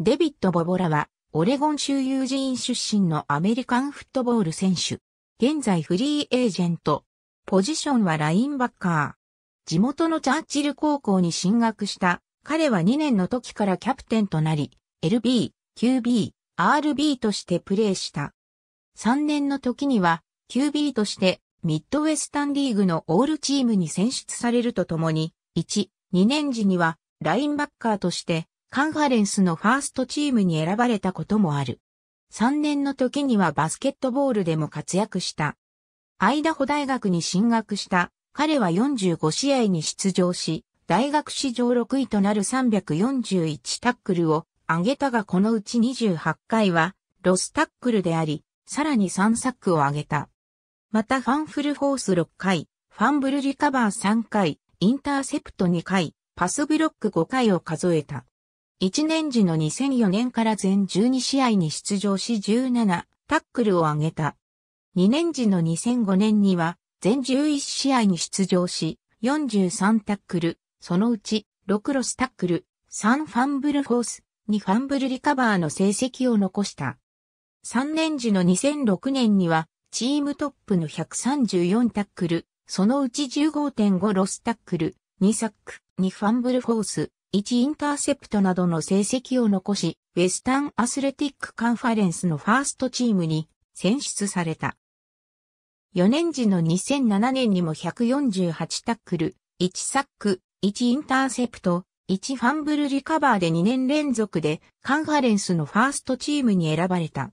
デビッド・ボボラは、オレゴン州ユージーン出身のアメリカンフットボール選手。現在フリーエージェント。ポジションはラインバッカー。地元のチャーチル高校に進学した。彼は2年の時からキャプテンとなり、LB、QB、RB としてプレーした。3年の時には、QB としてミッドウェスタンリーグのオールチームに選出されるとともに、1、2年時にはラインバッカーとしてカンファレンスのファーストチームに選ばれたこともある。3年の時にはバスケットボールでも活躍した。アイダホ大学に進学した彼は45試合に出場し、大学史上6位となる341タックルを上げたがこのうち28回はロスタックルであり、さらに3サックを上げた。またファンフルフォース6回、ファンブルリカバー3回、インターセプト2回、パスブロック5回を数えた。1年時の2004年から全12試合に出場し17タックルを挙げた。2年時の2005年には全11試合に出場し43タックル、そのうち6ロスタックル、3ファンブルフォース、2ファンブルリカバーの成績を残した。3年時の2006年にはチームトップの134タックル、そのうち15.5ロスタックル、2サック、2ファンブルフォース、1インターセプトなどの成績を残し、ウェスタンアスレティックカンファレンスのファーストチームに選出された。4年時の2007年にも148タックル、1サック、1インターセプト、1ファンブルリカバーで2年連続でカンファレンスのファーストチームに選ばれた。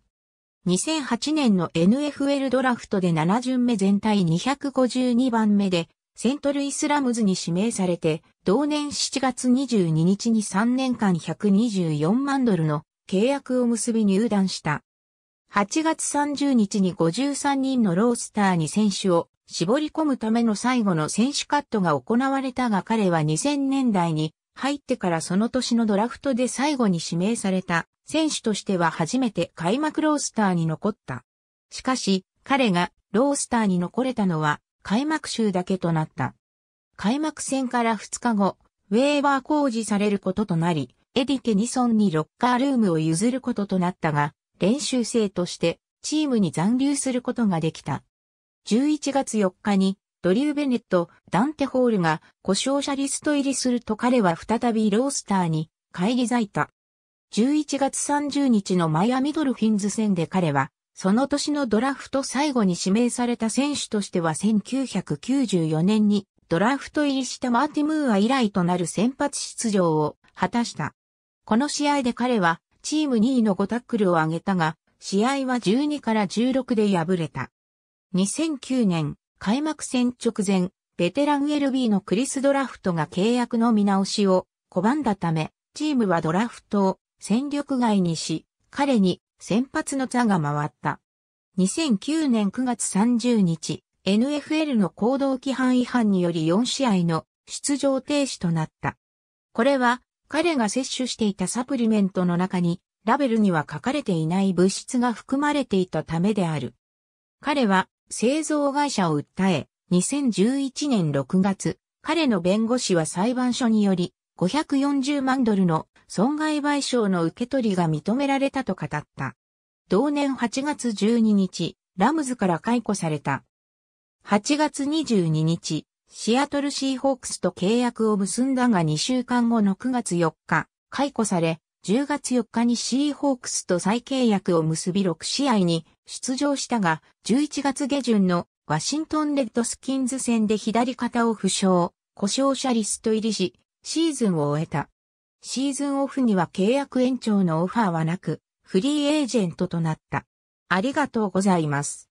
2008年の NFL ドラフトで7巡目全体252番目でセントルイスラムズに指名されて同年7月22日に3年間124万ドルの契約を結び入団した。8月30日に53人のロースターに選手を絞り込むための最後の選手カットが行われたが彼は2000年代に入ってからその年のドラフトで最後に指名された選手としては初めて開幕ロースターに残った。しかし彼がロースターに残れたのは開幕週だけとなった。開幕戦から2日後、ウェーバー工事されることとなり、エディ・ケニソンにロッカールームを譲ることとなったが、練習生としてチームに残留することができた。11月4日にドリュー・ベネット、ダンテ・ホールが故障者リスト入りすると彼は再びロースターに返り咲いた。11月30日のマイアミドルフィンズ戦で彼は、その年のドラフト最後に指名された選手としては1994年にドラフト入りしたマーティムーア以来となる先発出場を果たした。この試合で彼はチーム2位の5タックルを挙げたが、試合は12から16で敗れた。2009年、開幕戦直前、ベテラン LB のクリス・ドラフトが契約の見直しを拒んだため、チームはドラフトを戦力外にし、彼に先発の座が回った。2009年9月30日、NFL の行動規範違反により4試合の出場停止となった。これは彼が摂取していたサプリメントの中にラベルには書かれていない物質が含まれていたためである。彼は製造会社を訴え、2011年6月、彼の弁護士は裁判所により540万ドルの損害賠償の受け取りが認められたと語った。同年8月12日、ラムズから解雇された8月22日、シアトルシーホークスと契約を結んだが2週間後の9月4日、解雇され、10月4日にシーホークスと再契約を結び6試合に出場したが、11月下旬のワシントンレッドスキンズ戦で左肩を負傷、故障者リスト入りし、シーズンを終えた。シーズンオフには契約延長のオファーはなく、フリーエージェントとなった。ありがとうございます。